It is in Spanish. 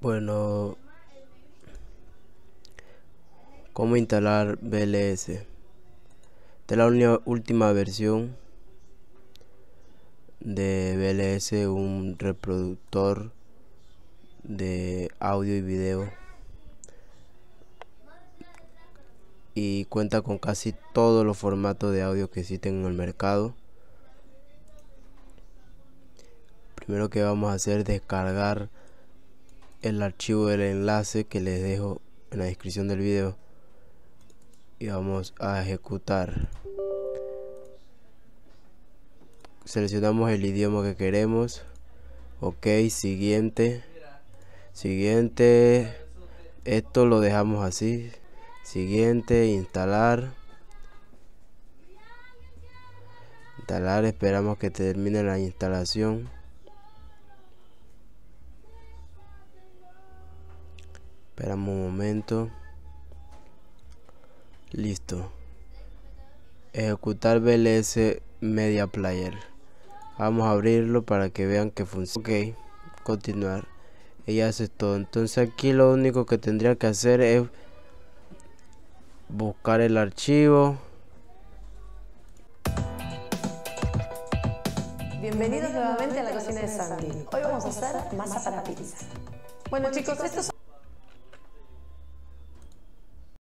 Bueno, ¿cómo instalar BLS? es la última versión de BLS, un reproductor de audio y video. Y cuenta con casi todos los formatos de audio que existen en el mercado. Primero que vamos a hacer es descargar el archivo del enlace que les dejo en la descripción del video y vamos a ejecutar seleccionamos el idioma que queremos ok siguiente siguiente esto lo dejamos así siguiente instalar instalar esperamos que termine la instalación Esperamos un momento. Listo. Ejecutar BLS Media Player. Vamos a abrirlo para que vean que funciona. Ok, continuar. Y hace todo. Entonces aquí lo único que tendría que hacer es buscar el archivo. Bienvenidos nuevamente a la cocina de Sandy. Hoy vamos a hacer masa para pizza. Bueno chicos, estos son...